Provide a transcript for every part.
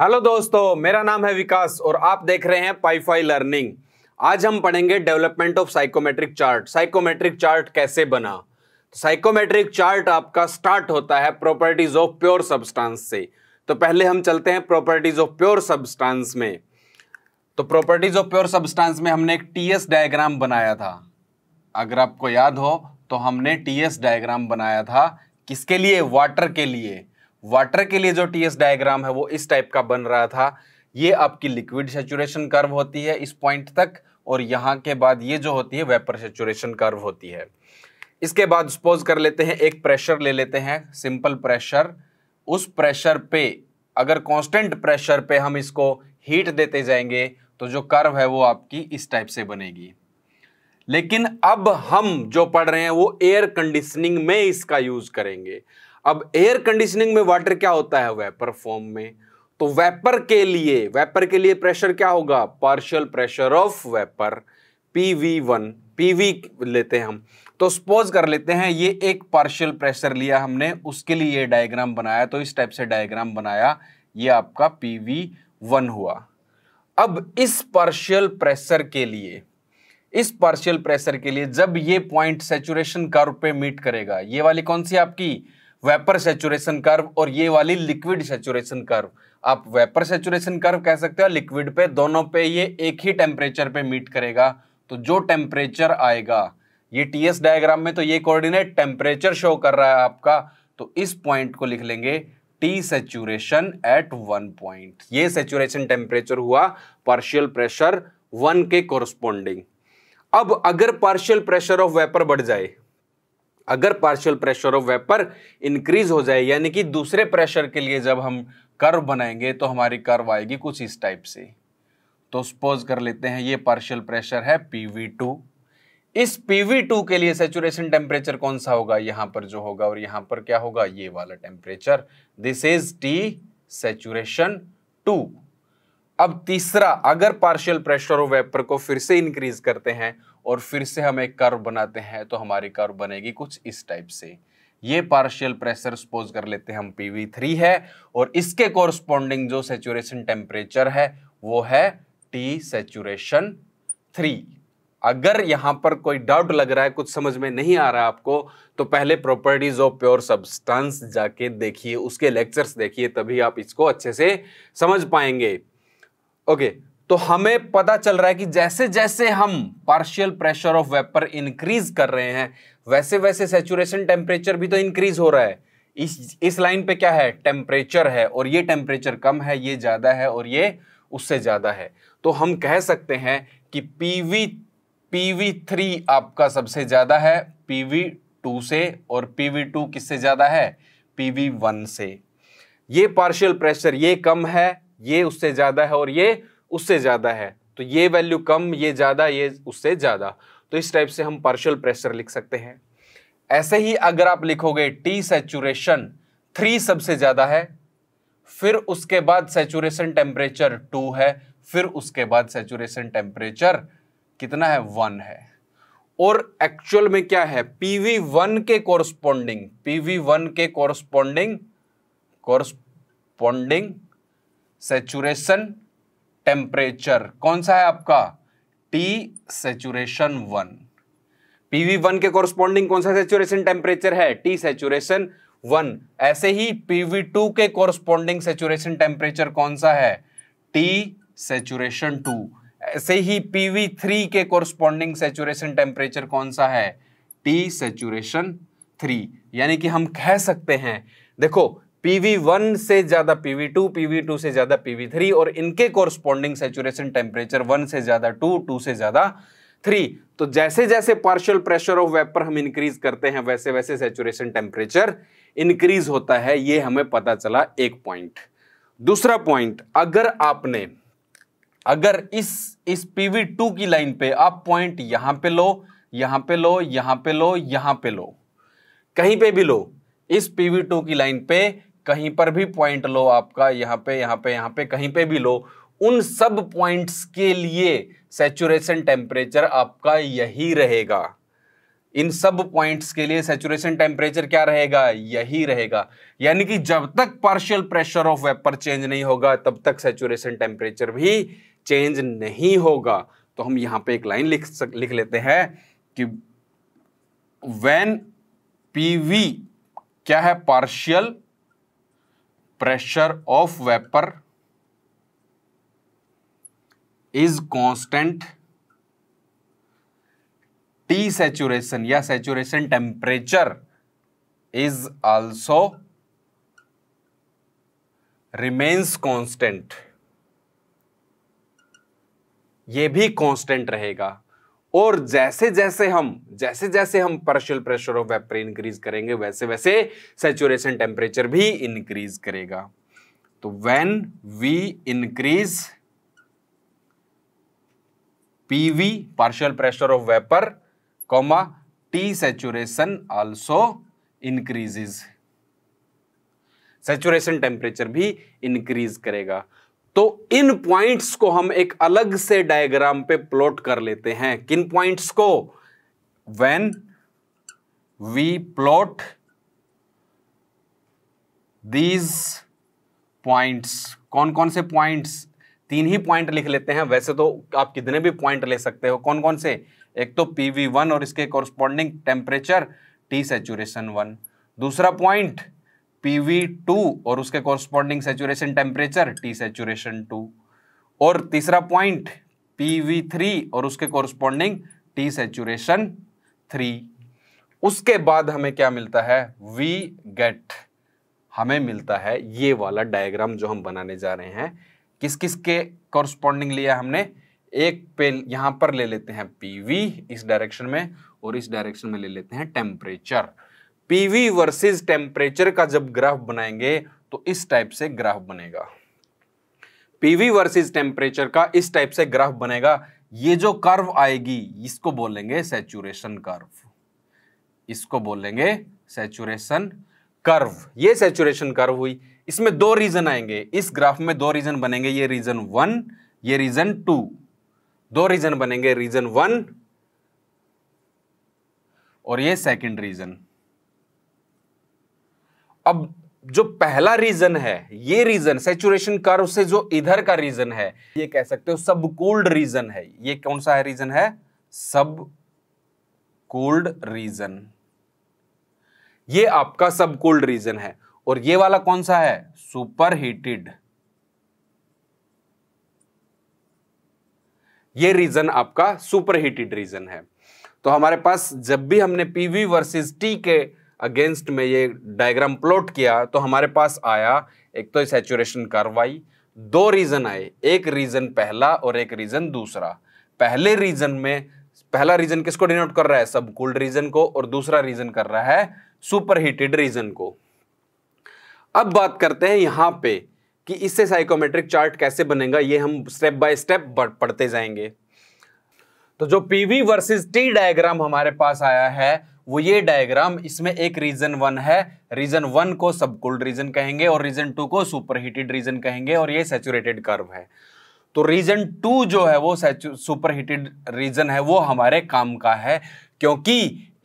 hello दोस्तों मेरा नाम है विकास और आप देख रहे हैं पाईफाई लर्निंग आज हम पढ़ेंगे development of psychometric chart psychometric chart कैसे बना तो साइकोमेट्रिक चार्ट आपका स्टार्ट होता है प्रॉपर्टीज ऑफ प्योर सब्सटेंस से तो पहले हम चलते हैं प्रॉपर्टीज ऑफ प्योर सब्सटेंस में तो प्रॉपर्टीज ऑफ प्योर सब्सटेंस में हमने एक टीएस डायग्राम बनाया था अगर आपको याद हो तो हमने टीएस डायग्राम बनाया था किसके लिए वाटर के लिए वाटर के लिए जो टीएस डायग्राम है वो इस टाइप का बन रहा था ये आपकी लिक्विड सेचुरेशन कर्व होती है इस पॉइंट तक और यहाँ के बाद ये जो होती है वेपर सेचुरेशन कर्व होती है इसके बाद सपोज कर लेते हैं एक प्रेशर ले लेते हैं सिंपल प्रेशर उस प्रेशर पे अगर कांस्टेंट प्रेशर पे हम इसको हीट देते जाएंगे तो जो कर्व है वो आपकी इस टाइप से बनेगी लेकिन अब हम जो पढ़ रहे हैं वो एयर कंडीशनिंग में इसका यूज करेंगे अब एयर कंडीशनिंग में वाटर क्या होता है वेपर फॉर्म में तो वेपर के लिए वेपर के लिए प्रेशर क्या होगा partial pressure of vapour PV one PV लेते हैं हम तो सपोज कर लेते हैं ये एक पार्शियल प्रेशर लिया हमने उसके लिए ये डायग्राम बनाया तो इस टाइप से डायग्राम बनाया ये आपका पी वी वन हुआ अब इस पार्शियल प्रेशर के लिए इस पार्शियल प्रेशर के लिए जब ये पॉइंट सेचुरेशन कर्व पे मीट करेगा ये वाली कौन सी आपकी वेपर सेचुरेशन कर्व और ये वाली लिक्विड सेचुरेशन कर्व आप वेपर सेचुरेशन कर्व कह सकते हो लिक्विड पे दोनों पे ये एक ही टेम्परेचर पे मीट करेगा तो जो टेम्परेचर आएगा ये टीएस डायग्राम में तो ये कोऑर्डिनेट टेम्परेचर शो कर रहा है आपका तो इस पॉइंट को लिख लेंगे T saturation at one point ये सेचुरेशन टेम्परेचर हुआ पार्शियल प्रेशर वन के कोरस्पोंडिंग अब अगर पार्शियल प्रेशर ऑफ वेपर बढ़ जाए अगर partial pressure of vapour increase हो जाए यानी कि दूसरे प्रेशर के लिए जब हम कर्व बनाएंगे तो हमारी कर्व आएगी कुछ इस टाइप से तो सपोज कर लेते हैं ये पार्शियल प्रेशर है PV2 इस PV2 के लिए सेचुरेशन टेम्परेचर कौन सा होगा यहां पर जो होगा और यहां पर क्या होगा ये वाला temperature this is T saturation two अब तीसरा अगर पार्शियल प्रेशर ऑफ वेपर को फिर से इंक्रीज करते हैं और फिर से हम एक कर्व बनाते हैं तो हमारी कर्व बनेगी कुछ इस टाइप से ये पार्शियल प्रेशर सपोज कर लेते हैं हम पीवी थ्री है और इसके कॉरस्पॉन्डिंग जो सेचुरेशन टेम्परेचर है वो है टी सेचुरेशन थ्री अगर यहां पर कोई डाउट लग रहा है कुछ समझ में नहीं आ रहा है आपको तो पहले प्रॉपर्टीज ऑफ प्योर सब्सटेंस जाके देखिए उसके लेक्चर्स देखिए तभी आप इसको अच्छे से समझ पाएंगे ओके तो हमें पता चल रहा है कि जैसे जैसे हम partial pressure of vapour increase कर रहे हैं वैसे वैसे सेचुरेशन टेम्परेचर भी तो इंक्रीज हो रहा है इस इस लाइन पे क्या है टेम्परेचर है और ये टेम्परेचर कम है ये ज़्यादा है और ये उससे ज़्यादा है तो हम कह सकते हैं कि पीवी पीवी थ्री आपका सबसे ज़्यादा है पीवी टू से और पीवी टू किससे ज़्यादा है पीवी वन से ये पार्शियल प्रेशर ये कम है ये उससे ज़्यादा है और ये उससे ज़्यादा है तो ये वैल्यू कम ये ज़्यादा ये उससे ज़्यादा तो इस टाइप से हम पार्शियल प्रेशर लिख सकते हैं ऐसे ही अगर आप लिखोगे टी सेचुरेशन थ्री सबसे ज़्यादा है फिर उसके बाद सेचुरेशन टेम्परेचर टू है फिर उसके बाद सेचुरेशन टेम्परेचर कितना है वन है और एक्चुअल में क्या है पीवी वन के पी पीवी वन के कोरस्पोंडिंग कोरस्पोंडिंग सेचुरेशन टेम्परेचर कौन सा है आपका T saturation one PV one के कॉरस्पॉन्डिंग कौन सा सेचुरेशन टेम्परेचर है टी सेचुरेशन वन ऐसे ही पीवी टू के कॉरस्पॉन्डिंग सेचुरेशन टेम्परेचर कौन सा है टी सेचुरेशन टू ऐसे ही पीवी थ्री के कॉरस्पॉन्डिंग सेचुरेशन टेम्परेचर कौन सा है टी सेचुरेशन थ्री यानी कि हम कह सकते हैं देखो पीवी वन से ज़्यादा पीवी टू पीवी टू से ज़्यादा पीवी थ्री और इनके कोरस्पॉन्डिंग सेचुरेशन टेम्परेचर वन से ज़्यादा टू टू से ज़्यादा थ्री तो जैसे जैसे पार्शियल प्रेशर ऑफ वेपर हम इंक्रीज करते हैं वैसे वैसे सेचुरेशन टेम्परेचर इंक्रीज होता है ये हमें पता चला एक पॉइंट दूसरा पॉइंट अगर आपने अगर इस इस पीवी टू की लाइन पे आप पॉइंट यहां पे लो यहां पे लो यहां पे लो यहां पे लो कहीं पे भी लो इस पीवी टू की लाइन पे कहीं पर भी पॉइंट लो आपका यहाँ पे यहाँ पे यहाँ पे कहीं पे भी लो उन सब पॉइंट्स के लिए सेचुरेशन टेम्परेचर आपका यही रहेगा इन सब पॉइंट्स के लिए सेचुरेशन टेम्परेचर क्या रहेगा यही रहेगा यानी कि जब तक partial pressure of vapour change नहीं होगा तब तक सेचुरेशन टेम्परेचर भी चेंज नहीं होगा तो हम यहां पे एक लाइन लिख सक, लिख लेते हैं कि व्हेन पीवी क्या है partial pressure of vapour is constant T saturation या saturation temperature is also remains constant ये भी कांस्टेंट रहेगा और जैसे जैसे हम जैसे जैसे हम partial pressure of vapour increase करेंगे वैसे वैसे सेचुरेशन टेम्परेचर भी इंक्रीज करेगा तो when we increase PV partial pressure of vapour comma T saturation also increases saturation temperature भी इंक्रीज करेगा तो इन पॉइंट्स को हम एक अलग से डायग्राम पे प्लॉट कर लेते हैं किन पॉइंट्स को when we plot these points कौन कौन से पॉइंट्स तीन ही पॉइंट लिख लेते हैं वैसे तो आप कितने भी पॉइंट ले सकते हो कौन कौन से एक तो पी वी वन और इसके corresponding temperature T saturation one दूसरा पॉइंट टू और उसके corresponding saturation temperature T saturation two और तीसरा पॉइंट थ्री और उसके कॉरस्पॉन्डिंग टी सेचुरेशन थ्री उसके बाद हमें क्या मिलता है वी गेट हमें मिलता है ये वाला डायग्राम जो हम बनाने जा रहे हैं किस किस के कॉरस्पॉन्डिंग लिया हमने एक पे यहां पर ले लेते हैं पीवी इस डायरेक्शन में और इस डायरेक्शन में ले लेते हैं टेम्परेचर पीवी वर्सेस टेम्परेचर का जब ग्राफ बनाएंगे तो इस टाइप से ग्राफ बनेगा पीवी वर्सेस टेम्परेचर का इस टाइप से ग्राफ बनेगा ये जो कर्व आएगी इसको बोलेंगे सेचुरेशन कर्व इसको बोलेंगे सेचुरेशन कर्व ये सेचुरेशन कर्व हुई इसमें दो रीजन आएंगे इस ग्राफ में दो रीजन बनेंगे ये रीजन वन ये रीजन टू दो रीजन बनेंगे रीजन वन और ये सेकंड रीजन अब जो पहला रीजन है ये रीजन सेचुरेशन कर्व से जो इधर का रीजन है ये कह सकते हो सब कोल्ड रीजन है ये कौन सा है रीजन है सब कोल्ड रीजन ये आपका सब कोल्ड रीजन है और ये वाला कौन सा है सुपर हीटेड ये रीजन आपका सुपर हीटेड रीजन है तो हमारे पास जब भी हमने पीवी वर्सेस टी के अगेंस्ट में ये डायग्राम प्लॉट किया तो हमारे पास आया एक तो सेचुरेशन कर्व आई दो रीज़न आए एक रीज़न पहला और एक रीज़न दूसरा पहले रीज़न में पहला रीज़न किसको डिनोट कर रहा है सब कूल्ड रीज़न को और दूसरा रीज़न कर रहा है सुपर हीटेड रीज़न को अब बात करते हैं यहां पे कि इससे साइकोमेट्रिक चार्ट कैसे बनेगा ये हम स्टेप बाय स्टेप पढ़ते जाएंगे तो जो पीवी वर्सेस टी डायग्राम हमारे पास आया है वो ये डायग्राम इसमें एक रीजन वन है रीजन वन को सबकुल्ड रीजन कहेंगे और रीजन टू को सुपरहीटेड रीजन कहेंगे और ये सेचुरेटेड कर्व है तो रीजन टू जो है वो सुपरहीटेड रीजन है वो हमारे काम का है क्योंकि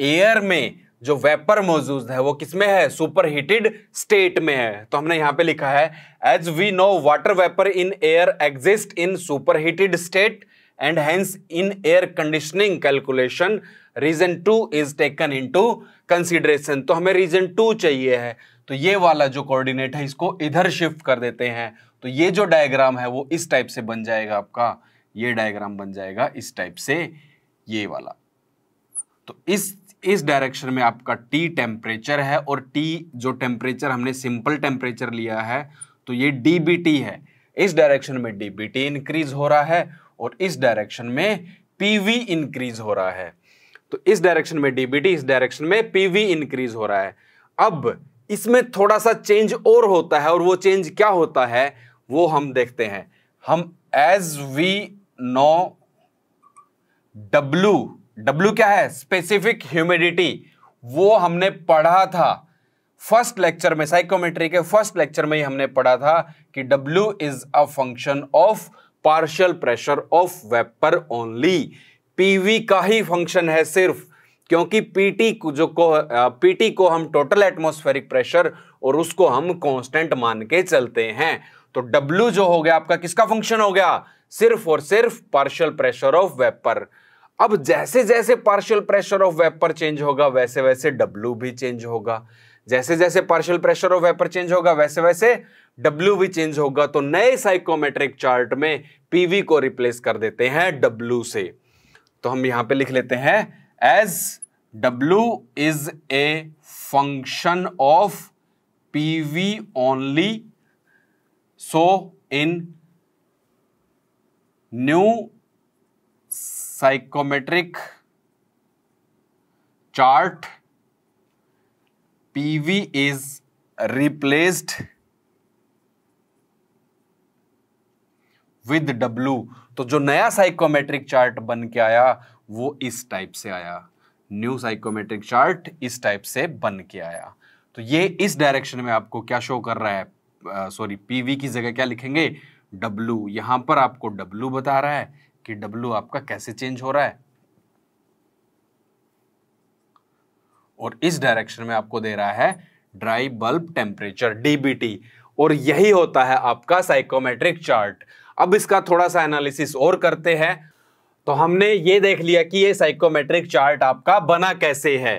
एयर में जो वेपर मौजूद है वो किसमें है सुपरहीटेड स्टेट में है तो हमने यहां पे लिखा है as we know water vapour in air exist in superheated state and hence in air conditioning calculation region two is taken into consideration तो हमें रीजन टू चाहिए है तो ये वाला जो कोऑर्डिनेट है इसको इधर शिफ्ट कर देते हैं तो ये जो डायग्राम है वो इस टाइप से बन जाएगा आपका ये डायग्राम बन जाएगा इस टाइप से ये वाला तो इस इस डायरेक्शन में आपका टी टेम्परेचर है और टी जो टेम्परेचर हमने सिंपल टेम्परेचर लिया है तो ये डी है इस डायरेक्शन में डी इंक्रीज हो रहा है और इस डायरेक्शन में पी इंक्रीज हो रहा है तो इस डायरेक्शन में डीबीटी इस डायरेक्शन में पीवी इंक्रीज हो रहा है अब इसमें थोड़ा सा चेंज और होता है और वो चेंज क्या होता है वो हम देखते हैं हम as we know W W क्या है स्पेसिफिक ह्यूमिडिटी वो हमने पढ़ा था फर्स्ट लेक्चर में साइकोमेट्री के फर्स्ट लेक्चर में ही हमने पढ़ा था कि W is a function of partial pressure of vapour only PV का ही फंक्शन है सिर्फ क्योंकि पीटी को जो को पीटी को हम टोटल एटमॉस्फेरिक प्रेशर और उसको हम कांस्टेंट मान के चलते हैं तो डब्ल्यू जो हो गया आपका किसका फंक्शन हो गया सिर्फ और सिर्फ पार्शियल प्रेशर ऑफ वेपर अब जैसे जैसे partial pressure of vapour change होगा वैसे वैसे डब्ल्यू भी चेंज होगा जैसे जैसे partial pressure of vapour change होगा वैसे वैसे डब्ल्यू भी चेंज होगा तो नए साइकोमेट्रिक चार्ट में पीवी को रिप्लेस कर देते हैं डब्ल्यू से तो हम यहां पे लिख लेते हैं as W is a function of P V only so in new psychometric chart P V is replaced with W तो जो नया साइकोमेट्रिक चार्ट बन के आया वो इस टाइप से आया न्यू साइकोमेट्रिक चार्ट इस टाइप से बन के आया तो ये इस डायरेक्शन में आपको क्या शो कर रहा है सॉरी पीवी की जगह क्या लिखेंगे डब्लू यहां पर आपको डब्लू बता रहा है कि डब्लू आपका कैसे चेंज हो रहा है और इस डायरेक्शन में आपको दे रहा है ड्राई बल्ब टेम्परेचर डीबीटी और यही होता है आपका साइकोमेट्रिक चार्ट अब इसका थोड़ा सा एनालिसिस और करते हैं तो हमने ये देख लिया कि ये साइकोमेट्रिक चार्ट आपका बना कैसे है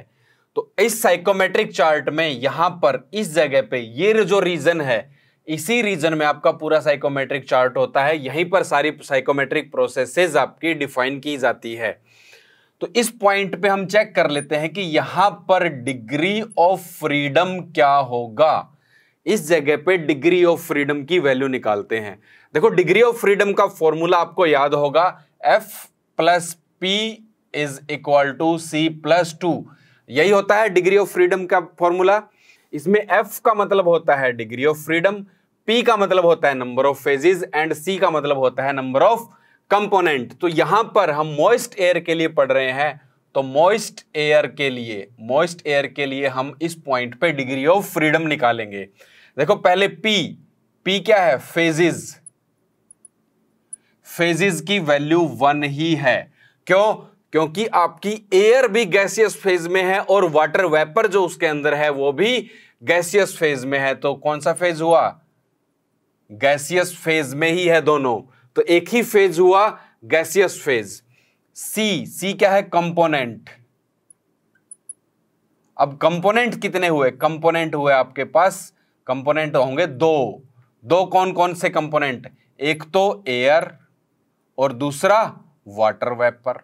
तो इस साइकोमेट्रिक चार्ट में यहां पर इस जगह पे ये जो रीजन है इसी रीजन में आपका पूरा साइकोमेट्रिक चार्ट होता है यहीं पर सारी साइकोमेट्रिक प्रोसेसेस आपकी डिफाइन की जाती है तो इस पॉइंट पे हम चेक कर लेते हैं कि यहां पर डिग्री ऑफ फ्रीडम क्या होगा इस जगह पे डिग्री ऑफ फ्रीडम की वैल्यू निकालते हैं देखो डिग्री ऑफ फ्रीडम का फॉर्मूला आपको याद होगा F plus P is equal to C plus two यही होता है डिग्री ऑफ फ्रीडम का फॉर्मूला इसमें एफ का मतलब होता है डिग्री ऑफ फ्रीडम पी का मतलब होता है number of phases and C का मतलब होता है नंबर ऑफ कंपोनेंट तो यहां पर हम मोइस्ट एयर के लिए पढ़ रहे हैं तो मॉइस्ट एयर के लिए मॉइस्ट एयर के लिए हम इस पॉइंट पे डिग्री ऑफ फ्रीडम निकालेंगे देखो पहले पी पी क्या है फेजिज फेजिज की वैल्यू वन ही है क्यों क्योंकि आपकी एयर भी गैसियस फेज में है और वाटर वेपर जो उसके अंदर है वो भी गैसियस फेज में है तो कौन सा फेज हुआ गैसियस फेज में ही है दोनों तो एक ही फेज हुआ गैसियस फेज सी सी क्या है कंपोनेंट अब कंपोनेंट कितने हुए कंपोनेंट हुए आपके पास कंपोनेंट होंगे दो दो कौन कौन से कंपोनेंट एक तो एयर और दूसरा वाटर वेपर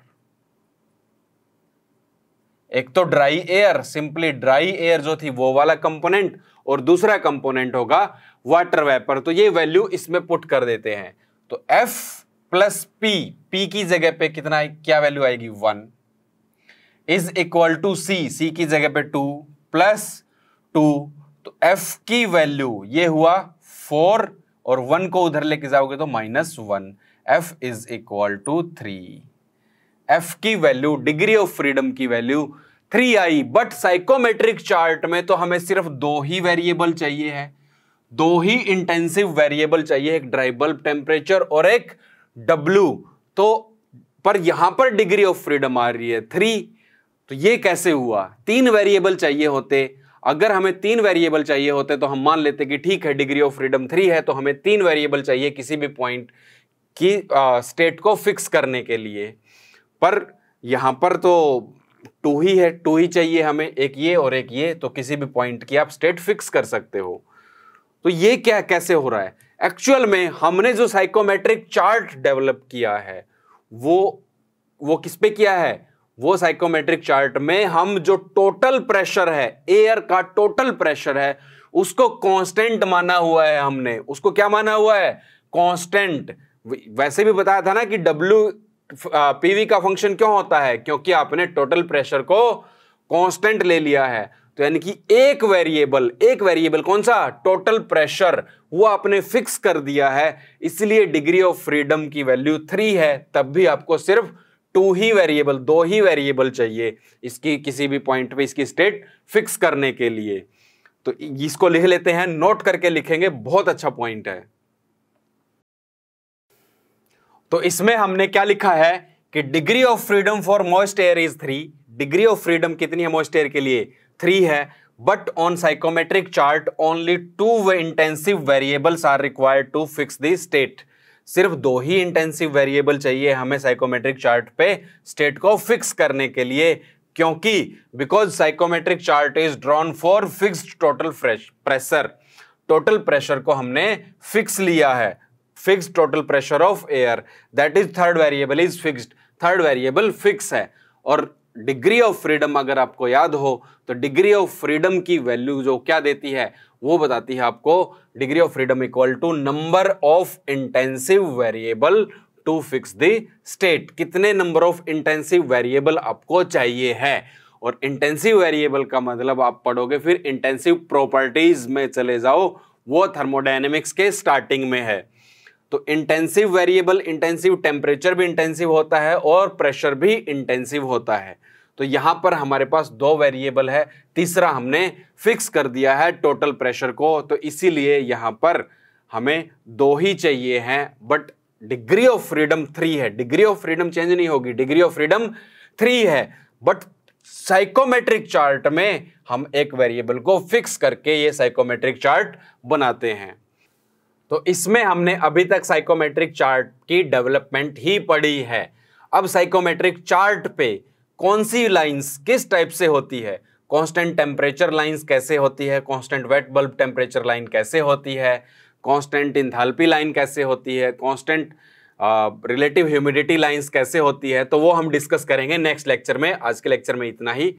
एक तो dry air simply dry air जो थी वो वाला कंपोनेंट और दूसरा कंपोनेंट होगा वाटर वेपर तो ये वैल्यू इसमें पुट कर देते हैं तो एफ प्लस पी पी की जगह पे कितना क्या वैल्यू आएगी one is equal to C C की जगह पे टू प्लस टू तो एफ की वैल्यू ये हुआ फोर और वन को उधर लेके जाओगे तो minus one F is equal to three F की वैल्यू डिग्री ऑफ फ्रीडम की वैल्यू थ्री आई बट साइकोमेट्रिक चार्ट में तो हमें सिर्फ दो ही वेरिएबल चाहिए है दो ही इंटेंसिव वेरिएबल चाहिए एक ड्राइबल्ब टेम्परेचर और एक डब्ल्यू तो पर यहां पर डिग्री ऑफ फ्रीडम आ रही है थ्री तो ये कैसे हुआ तीन वेरिएबल चाहिए होते अगर हमें तीन वेरिएबल चाहिए होते तो हम मान लेते कि ठीक है डिग्री ऑफ फ्रीडम थ्री है तो हमें तीन वेरिएबल चाहिए किसी भी पॉइंट की स्टेट को फिक्स करने के लिए पर यहाँ पर तो टू ही है टू ही चाहिए हमें एक ये और एक ये तो किसी भी पॉइंट की आप स्टेट फिक्स कर सकते हो तो ये क्या कैसे हो रहा है एक्चुअल में हमने जो साइकोमेट्रिक चार्ट डेवलप किया है वो वो किस पे किया है वो साइकोमेट्रिक चार्ट में हम जो टोटल प्रेशर है एयर का टोटल प्रेशर है उसको कांस्टेंट माना हुआ है हमने उसको क्या माना हुआ है कांस्टेंट वैसे भी बताया था ना कि डब्ल्यू पीवी का फंक्शन क्यों होता है क्योंकि आपने टोटल प्रेशर को कांस्टेंट ले लिया है तो यानी कि एक वेरिएबल एक वेरिएबल कौन सा टोटल प्रेशर वो आपने फिक्स कर दिया है इसलिए डिग्री ऑफ फ्रीडम की वैल्यू थ्री है तब भी आपको सिर्फ टू ही वेरिएबल दो ही वेरिएबल चाहिए इसकी किसी भी पॉइंट पे इसकी स्टेट फिक्स करने के लिए तो इसको लिख लेते हैं नोट करके लिखेंगे बहुत अच्छा पॉइंट है तो इसमें हमने क्या लिखा है कि degree of freedom for moist air is three degree of freedom कितनी है मोस्ट एयर के लिए थ्री है but on psychometric chart only two intensive variables are required to fix the state सिर्फ दो ही इंटेंसिव वेरिएबल चाहिए हमें साइकोमेट्रिक चार्ट पे स्टेट को फिक्स करने के लिए क्योंकि because psychometric chart is drawn for fixed total pressure total pressure को हमने फिक्स लिया है fixed total pressure of air that is third variable is fixed third variable fix है और डिग्री ऑफ फ्रीडम अगर आपको याद हो तो डिग्री ऑफ फ्रीडम की वैल्यू जो क्या देती है वो बताती है आपको degree of freedom equal to number of intensive variable to fix the state कितने नंबर ऑफ इंटेंसिव वेरिएबल आपको चाहिए है और इंटेंसिव वेरिएबल का मतलब आप पढ़ोगे फिर इंटेंसिव प्रॉपर्टीज में चले जाओ वो थर्मोडाइनमिक्स के स्टार्टिंग में है तो इंटेंसिव वेरिएबल इंटेंसिव टेम्परेचर भी इंटेंसिव होता है और प्रेशर भी इंटेंसिव होता है तो यहां पर हमारे पास दो वेरिएबल है तीसरा हमने फिक्स कर दिया है टोटल प्रेशर को तो इसीलिए यहां पर हमें दो ही चाहिए हैं but degree of freedom three है डिग्री ऑफ फ्रीडम चेंज नहीं होगी डिग्री ऑफ फ्रीडम थ्री है बट साइकोमेट्रिक चार्ट में हम एक वेरिएबल को फिक्स करके ये साइकोमेट्रिक चार्ट बनाते हैं तो इसमें हमने अभी तक साइकोमेट्रिक चार्ट की डेवलपमेंट ही पढ़ी है अब साइकोमेट्रिक चार्ट पे कौन सी लाइंस किस टाइप से होती है कांस्टेंट टेम्परेचर लाइंस कैसे होती है constant wet bulb temperature line कैसे होती है कांस्टेंट इंथाल्पी लाइन कैसे होती है कांस्टेंट रिलेटिव ह्यूमिडिटी लाइंस कैसे होती है तो वो हम डिस्कस करेंगे नेक्स्ट लेक्चर में आज के लेक्चर में इतना ही